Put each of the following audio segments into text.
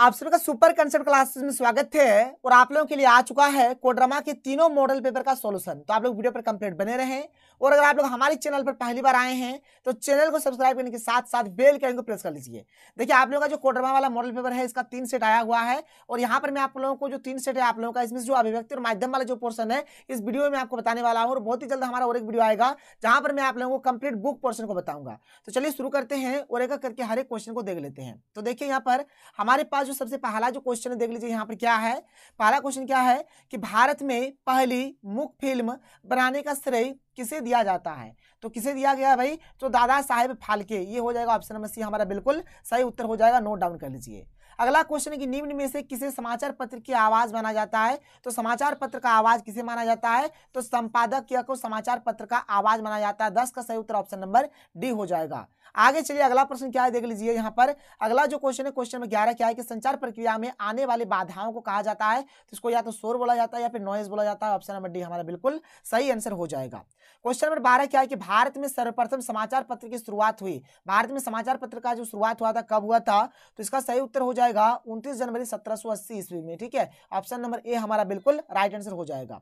आप सभी का सुपर कंसेप्ट क्लासेस में स्वागत है और आप लोगों के लिए आ चुका है कोड्रामा के तीनों मॉडल पेपर का सॉल्यूशन तो आप लोग वीडियो पर कंप्लीट बने रहें और अगर आप लोग हमारे चैनल पर पहली बार आए हैं तो चैनल को सब्सक्राइब करने के साथ साथ बेल के को प्रेस कर लीजिए देखिए आप लोगों का जो कोड्रमा वाला मॉडल पेपर है इसका तीन सेट आया हुआ है और यहाँ पर मैं आप लोगों को जो तीन सेट है आप लोगों का इसमें जो अभिव्यक्ति और माध्यम वाला जो पोर्सन है इस वीडियो में आपको बताने वाला हूँ और बहुत ही जल्द हमारा और एक वीडियो आएगा जहाँ पर मैं आप लोगों को कंप्लीट बुक पोर्सन को बताऊंगा तो चलिए शुरू करते हैं और एक करके हर एक क्वेश्चन को देख लेते हैं तो देखिए यहाँ पर हमारे पास का जो सबसे पहला जो क्वेश्चन देख लीजिए यहाँ पर क्या है पहला क्वेश्चन क्या है कि भारत में पहली मुख फिल्म बनाने का श्रेय किसे दिया जाता है तो किसे दिया गया भाई तो दादा साहेब फालके ये हो जाएगा ऑप्शन नंबर सी हमारा बिल्कुल सही उत्तर हो जाएगा नोट डाउन कर लीजिए अगला क्वेश्चन है कि निम्न में से किसे समाचार पत्र की आवाज माना जाता है तो समाचार पत्र का आवाज किसे माना जाता है तो संपादक को समाचार पत्र का आवाज माना जाता है दस का सही उत्तर ऑप्शन नंबर डी हो जाएगा आगे चलिए अगला प्रश्न क्या है देख लीजिए यहाँ पर अगला जो क्वेश्चन है क्वेश्चन नंबर ग्यारह क्या है कि संचार प्रक्रिया में आने वाली बाधाओं को कहा जाता है तो इसको या तो शोर बोला जाता है या फिर नॉइज बोला जाता है ऑप्शन नंबर डी हमारा बिल्कुल सही आंसर हो जाएगा क्वेश्चन नंबर बारह क्या है कि भारत में सर्वप्रथम समाचार पत्र की शुरुआत हुई भारत में समाचार पत्र का जो शुरुआत हुआ था कब हुआ था तो इसका सही उत्तर हो जाएगा जाएगा उनतीस जनवरी सत्रह ईस्वी में ठीक है ऑप्शन नंबर ए हमारा बिल्कुल राइट आंसर हो जाएगा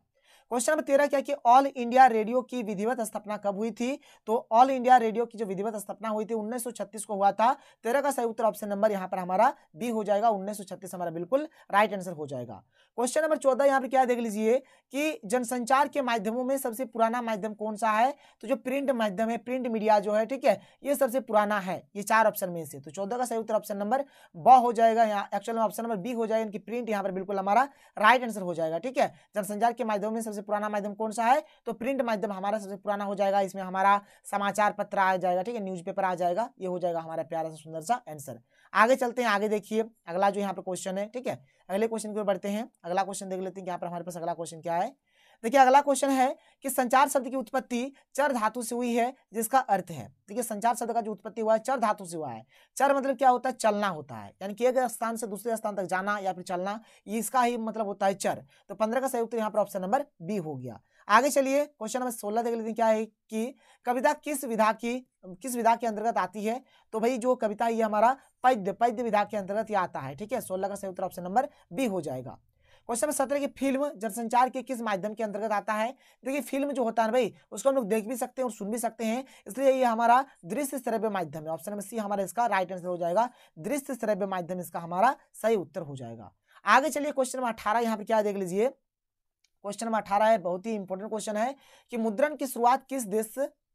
क्वेश्चन नंबर तेरह क्या कि ऑल इंडिया रेडियो की विधिवत स्थापना कब हुई थी तो ऑल इंडिया रेडियो की जो विधिवत स्थापना हुई थी 1936 को हुआ था तेरह का सही उत्तर ऑप्शन नंबर यहाँ पर हमारा बी हो जाएगा 1936 हमारा बिल्कुल राइट आंसर हो जाएगा क्वेश्चन नंबर चौदह यहाँ पर क्या देख लीजिए कि जनसंचार के माध्यमों में सबसे पुराना माध्यम कौन सा है तो जो प्रिंट माध्यम है प्रिंट मीडिया जो है ठीक है ये सबसे पुराना है ये चार ऑप्शन में से तो चौदह का सही उत्तर ऑप्शन नंबर ब हो जाएगा यहाँ एक्चुअल ऑप्शन नंबर बी हो जाएगा इनकी प्रिंट यहाँ पर बिल्कुल हमारा राइट आंसर हो जाएगा ठीक है जनसंचार के माध्यम में सबसे सबसे पुराना माध्यम कौन सा है तो प्रिंट माध्यम हमारा सबसे पुराना हो जाएगा इसमें हमारा समाचार पत्र आ जाएगा ठीक है न्यूज पेपर आ जाएगा ये हो जाएगा हमारा प्यारा सा सुंदर सा आंसर आगे चलते हैं आगे देखिए अगला जो यहाँ पर क्वेश्चन है ठीक है अगले क्वेश्चन की ओर बढ़ते हैं अगला क्वेश्चन देख लेते हैं यहाँ पर हमारे पास अगला क्वेश्चन क्या है देखिए अगला क्वेश्चन है कि संचार शब्द की उत्पत्ति चर धातु से हुई है जिसका अर्थ है देखिए संचार शब्द का जो उत्पत्ति हुआ है चर धातु से हुआ है चर मतलब क्या होता है चलना होता है यानी कि एक स्थान से दूसरे स्थान तक जाना या फिर चलना इसका ही मतलब होता है चर तो पंद्रह का सही उत्तर यहाँ पर ऑप्शन नंबर बी हो गया आगे चलिए क्वेश्चन नंबर सोलह देख लेते क्या है कि कविता किस विधा की किस विधा के अंतर्गत आती है तो भाई जो कविता ये हमारा पैद्य पद्य विधा के अंतर्गत ये आता है ठीक है सोलह का सही उत्तर ऑप्शन नंबर बी हो जाएगा क्वेश्चन नंबर सत्रह की फिल्म जनसंचार के किस माध्यम के अंतर्गत आता है देखिए फिल्म जो होता है भाई उसको हम लोग देख भी सकते हैं और सुन भी सकते हैं इसलिए ये हमारा दृश्य श्रव्य माध्यम है ऑप्शन नंबर सी हमारा इसका राइट आंसर हो जाएगा दृश्य श्रव्य माध्यम इसका हमारा सही उत्तर हो जाएगा आगे चलिए क्वेश्चन नंबर अठारह यहाँ पर क्या देख लीजिए क्वेश्चन नंबर अठारह है बहुत ही इंपॉर्टेंट क्वेश्चन है कि मुद्रण की शुरुआत किस देश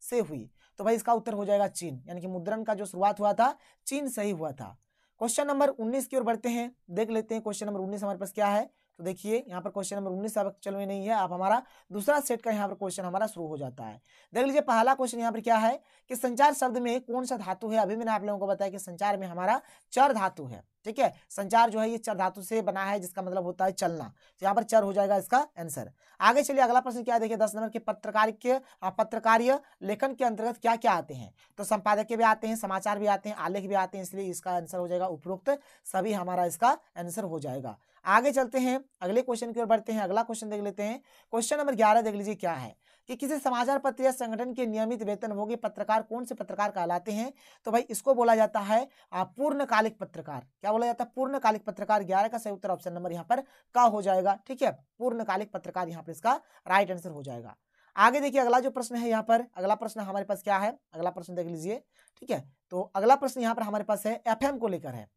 से हुई तो भाई इसका उत्तर हो जाएगा चीन यानी कि मुद्रण का जो शुरुआत हुआ था चीन से ही हुआ था क्वेश्चन नंबर 19 की ओर बढ़ते हैं देख लेते हैं क्वेश्चन नंबर 19 हमारे पास क्या है तो देखिए यहाँ पर क्वेश्चन नंबर उन्नीस अब चल में नहीं है आप हमारा दूसरा सेट का यहाँ पर क्वेश्चन हमारा शुरू हो जाता है देख लीजिए पहला क्वेश्चन यहाँ पर क्या है कि संचार शब्द में कौन सा धातु है अभी मैंने आप लोगों को बताया कि संचार में हमारा चर धातु है ठीक है संचार जो है ये चर धातु से बना है जिसका मतलब होता है चलना तो यहाँ पर चर हो जाएगा इसका आंसर आगे चलिए अगला प्रश्न क्या देखिए दस नंबर के पत्रकार के हाँ, पत्रकार लेखन के अंतर्गत क्या क्या आते हैं तो संपादक भी आते हैं समाचार भी आते हैं आलेख भी आते हैं इसलिए इसका आंसर हो जाएगा उपरोक्त सभी हमारा इसका आंसर हो जाएगा आगे चलते हैं अगले क्वेश्चन की ओर बढ़ते हैं अगला क्वेश्चन देख लेते हैं क्वेश्चन नंबर ग्यारह देख लीजिए क्या है कि किसी समाचार पत्र या संगठन के नियमित वेतन भोगी पत्रकार कौन से पत्रकार कहलाते हैं तो भाई इसको बोला जाता है पूर्णकालिक पत्रकार क्या बोला जाता है पूर्णकालिक पत्रकार ग्यारह का सही उत्तर ऑप्शन नंबर यहाँ पर का हो जाएगा ठीक है पूर्णकालिक पत्रकार यहाँ पर इसका राइट आंसर हो जाएगा आगे देखिए अगला जो प्रश्न है यहाँ पर अगला प्रश्न हमारे पास क्या है अगला प्रश्न देख लीजिए ठीक है तो अगला प्रश्न यहाँ पर हमारे पास है एफएम को लेकर है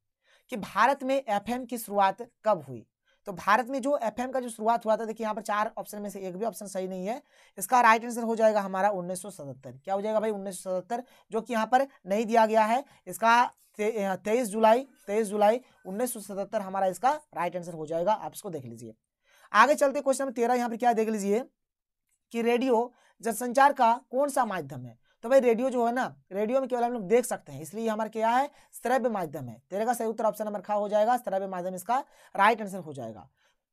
कि भारत में एफएम की शुरुआत कब हुई तो भारत में जो एफएम का जो शुरुआत हुआ था देखिए यहाँ पर चार ऑप्शन में से एक भी ऑप्शन सही नहीं है इसका राइट आंसर हो जाएगा हमारा 1977 क्या हो जाएगा भाई 1977 जो कि यहाँ पर नहीं दिया गया है इसका तेईस जुलाई तेईस जुलाई 1977 हमारा इसका राइट आंसर हो जाएगा आप इसको देख लीजिए आगे चलते क्वेश्चन नंबर तेरह यहाँ पर क्या देख लीजिए कि रेडियो जनसंचार का कौन सा माध्यम है तो भाई रेडियो जो है ना रेडियो में केवल हम लोग देख सकते हैं इसलिए हमारा क्या है श्रव्य माध्यम है तेरे का सही उत्तर ऑप्शन नंबर खा हो जाएगा श्रव्य माध्यम इसका राइट आंसर हो जाएगा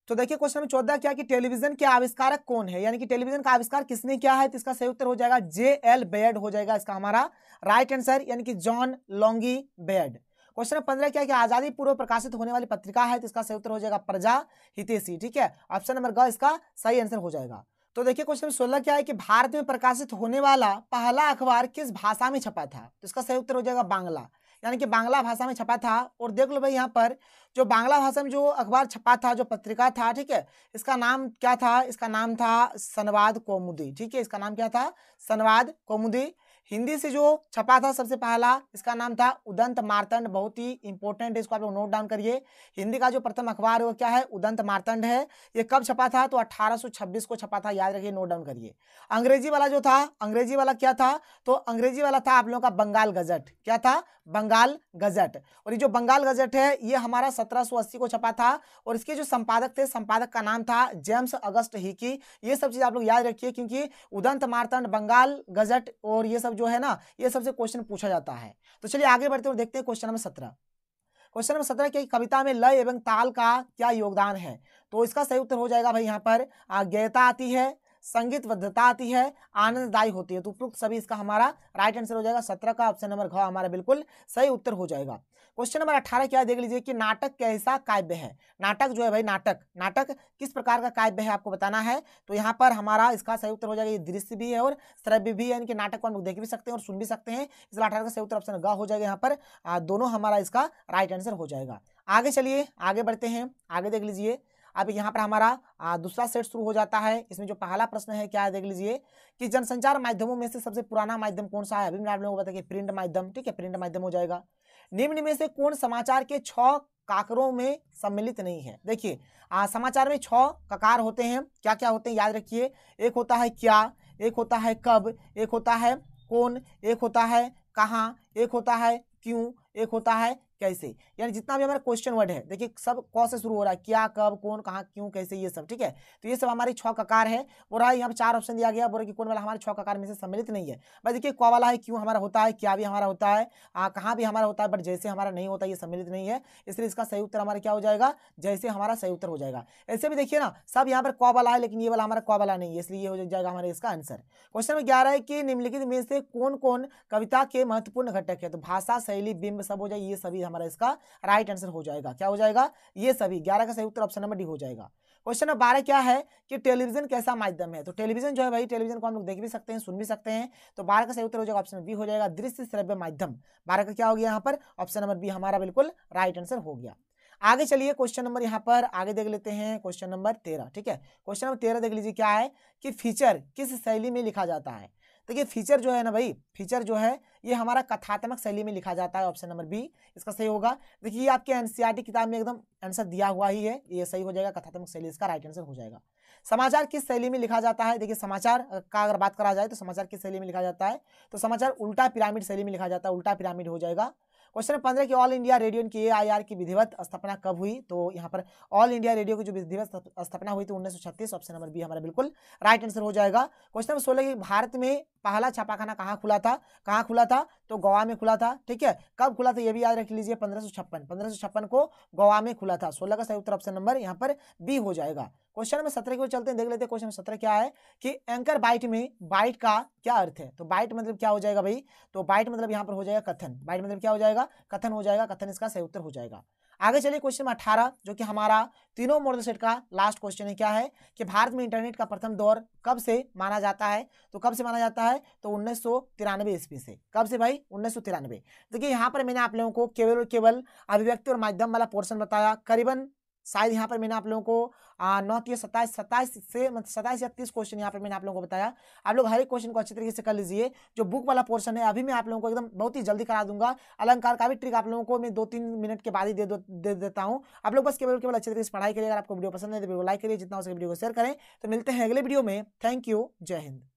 तो देखिए क्वेश्चन नंबर चौदह क्या कि टेलीविजन के आविष्कारक कौन है यानी कि टेलीविजन का आविष्कार किसने किया है तो इसका सही उत्तर हो जाएगा जे एल बेड हो जाएगा इसका हमारा राइट आंसर यानी कि जॉन लॉन्गी बेड क्वेश्चन नंबर पंद्रह क्या कि आजादी पूर्व प्रकाशित होने वाली पत्रिका है तो इसका सही उत्तर हो जाएगा प्रजा हितेशी ठीक है ऑप्शन नंबर ग इसका सही आंसर हो जाएगा तो देखिए क्वेश्चन सोलह क्या है कि भारत में प्रकाशित होने वाला पहला अखबार किस भाषा में छपा था तो इसका सही उत्तर हो जाएगा बांग्ला यानी कि बांग्ला भाषा में छपा था और देख लो भाई यहाँ पर जो बांग्ला भाषा में जो अखबार छपा था जो पत्रिका था ठीक है इसका नाम क्या था इसका नाम था सनवाद कौमुदी ठीक है इसका नाम क्या था सनवाद कौमुदी हिंदी से जो छपा था सबसे पहला इसका नाम था उदंत मारतंड बहुत ही इंपॉर्टेंट है इसको आप लोग नोट डाउन करिए हिंदी का जो प्रथम अखबार है वो क्या है उदंत मारतंड है ये कब छपा था तो 1826 को छपा था याद रखिए नोट डाउन करिए अंग्रेजी वाला जो था अंग्रेजी वाला क्या था तो अंग्रेजी वाला था आप लोगों का बंगाल गजट क्या था बंगाल गजट और ये जो बंगाल गजट है ये हमारा सत्रह को छपा था और इसके जो संपादक थे संपादक का नाम था जेम्स अगस्त हिकी ये सब चीज़ आप लोग याद रखिए क्योंकि उदंत मारतंड बंगाल गजट और ये सब जो है ना ये सबसे क्वेश्चन पूछा जाता है तो चलिए आगे बढ़ते हुए देखते हैं क्वेश्चन नंबर सत्रह क्वेश्चन नंबर सत्रह की कविता में लय एवं ताल का क्या योगदान है तो इसका सही उत्तर हो जाएगा भाई यहाँ पर गयता आती है संगीतबद्धता आती है आनंददायी होती है तो उपयुक्त सभी इसका हमारा राइट आंसर हो जाएगा सत्रह का ऑप्शन नंबर घ हमारा बिल्कुल सही उत्तर हो जाएगा क्वेश्चन नंबर अठारह क्या देख लीजिए कि नाटक कैसा काव्य है नाटक जो है भाई नाटक नाटक किस प्रकार का काव्य है आपको बताना है तो यहाँ पर हमारा इसका सही उत्तर हो जाएगा ये दृश्य भी है और श्रव्य भी है इनकी नाटक को हम देख भी सकते हैं और सुन भी सकते हैं इसलिए अठारह का सही उत्तर ऑप्शन ग हो जाएगा यहाँ पर दोनों हमारा इसका राइट आंसर हो जाएगा आगे चलिए आगे बढ़ते हैं आगे देख लीजिए अब यहाँ पर हमारा दूसरा सेट शुरू हो जाता है इसमें जो पहला प्रश्न है क्या है देख लीजिए कि जनसंचार माध्यमों में से सबसे पुराना माध्यम कौन सा है अभी मैं आप लोगों को बताया प्रिंट माध्यम ठीक है प्रिंट माध्यम हो जाएगा निम्न में से कौन समाचार के छ काकरों में सम्मिलित नहीं है देखिए समाचार में छ ककार होते हैं क्या क्या होते हैं याद रखिए एक होता है क्या एक होता है कब एक होता है कौन एक होता है कहाँ एक होता है क्यों एक होता है कैसे यानी जितना भी हमारा क्वेश्चन वर्ड है देखिए सब कौ से शुरू हो रहा है क्या कब कौन कहाँ क्यों कैसे ये सब ठीक है तो ये सब हमारे छ ककार है बोल रहा है यहाँ पे चार ऑप्शन दिया गया बोल रहा कि कौन वाला हमारे छ ककार में से सम्मिलित नहीं है भाई देखिए कौ वाला है क्यों हमारा होता है क्या भी हमारा होता है कहाँ भी हमारा होता है बट जैसे हमारा नहीं होता ये सम्मिलित नहीं है इसलिए इसका सही उत्तर हमारा क्या हो जाएगा जैसे हमारा सही उत्तर हो जाएगा ऐसे भी देखिए ना सब यहाँ पर कौ वाला है लेकिन ये वाला हमारा कौ वाला नहीं है इसलिए ये हो जाएगा हमारे इसका आंसर क्वेश्चन नंबर ग्यारह है कि निम्नलिखित में से कौन कौन कविता के महत्वपूर्ण घटक है तो भाषा शैली बिंब सब हो जाए ये सभी हमारा इसका राइट आंसर हो जाएगा क्या हो जाएगा ये सभी ग्यारह का सही उत्तर ऑप्शन नंबर डी हो जाएगा क्वेश्चन नंबर बारह क्या है कि टेलीविजन कैसा माध्यम है तो टेलीविजन जो है भाई टेलीविजन को हम लोग देख भी सकते हैं सुन भी सकते हैं तो बारह का सही उत्तर हो जाएगा ऑप्शन बी हो जाएगा दृश्य श्रव्य माध्यम बारह का क्या हो गया यहाँ पर ऑप्शन नंबर बी हमारा बिल्कुल राइट आंसर हो गया आगे चलिए क्वेश्चन नंबर यहाँ पर आगे देख लेते हैं क्वेश्चन नंबर तेरह ठीक है क्वेश्चन नंबर तेरह देख लीजिए क्या है कि फीचर किस शैली में लिखा जाता है देखिए फीचर जो है ना भाई फीचर जो है ये हमारा कथात्मक शैली में लिखा जाता है ऑप्शन नंबर बी इसका सही होगा देखिए ये आपके की किताब में एकदम आंसर दिया हुआ ही है ये सही हो जाएगा कथात्मक शैली इसका राइट आंसर हो जाएगा समाचार किस शैली में लिखा जाता है देखिए समाचार का अगर बात करा जाए तो समाचार किस शैली में लिखा जाता है तो समाचार उल्टा पिरामिड शैली में लिखा जाता है उल्टा पिरामिड हो जाएगा क्वेश्चन पंद्रह की ऑल इंडिया रेडियो की ए आई आर की विधिवत स्थापना कब हुई तो यहाँ पर ऑल इंडिया रेडियो की जो विधिवत स्थापना हुई थी उन्नीस सौ छत्तीस ऑप्शन नंबर बी हमारा बिल्कुल राइट आंसर हो जाएगा क्वेश्चन नंबर सोलह की भारत में पहला छापाखाना कहाँ खुला था कहाँ खुला था तो गोवा में खुला था ठीक है कब खुला था यह भी याद रख लीजिए पंद्रह सौ छप्पन को गोवा में खुला था सोलह का सही उत्तर ऑप्शन नंबर यहाँ पर बी हो जाएगा क्वेश्चन में सत्रह की ओर चलते हैं देख लेते हैं क्वेश्चन में सत्रह क्या है कि एंकर बाइट में बाइट का क्या अर्थ है तो बाइट मतलब क्या हो जाएगा भाई तो बाइट मतलब यहाँ पर हो जाएगा कथन बाइट मतलब क्या हो जाएगा कथन हो जाएगा कथन इसका सही उत्तर हो जाएगा आगे चलिए क्वेश्चन नंबर अठारह जो कि हमारा तीनों मॉडल सेट का लास्ट क्वेश्चन है क्या है कि भारत में इंटरनेट का प्रथम दौर कब से माना जाता है तो कब से माना जाता है तो उन्नीस सौ तिरानवे ईस्वी से कब से भाई उन्नीस सौ तिरानवे देखिए यहाँ पर मैंने आप लोगों को केवल और केवल अभिव्यक्ति और माध्यम वाला पोर्शन बताया करीबन शायद यहाँ पर मैंने आप लोगों को नौ तीस सत्ताईस सत्ताईस से मतलब सत्ताईस या तीस क्वेश्चन यहाँ पर मैंने आप लोगों को बताया आप लोग हर एक क्वेश्चन को अच्छी तरीके से कर लीजिए जो बुक वाला पोर्शन है अभी मैं आप लोगों को एकदम बहुत ही जल्दी करा दूंगा अलंकार का भी ट्रिक आप लोगों को मैं दो तीन मिनट के बाद ही दे दो दे देता हूँ आप लोग बस केवल केवल अच्छी तरीके से पढ़ाई करिए अगर आपको वीडियो पसंद है तो वीडियो लाइक करिए जितना उसके वीडियो को शेयर करें तो मिलते हैं अगले वीडियो में थैंक यू जय हिंद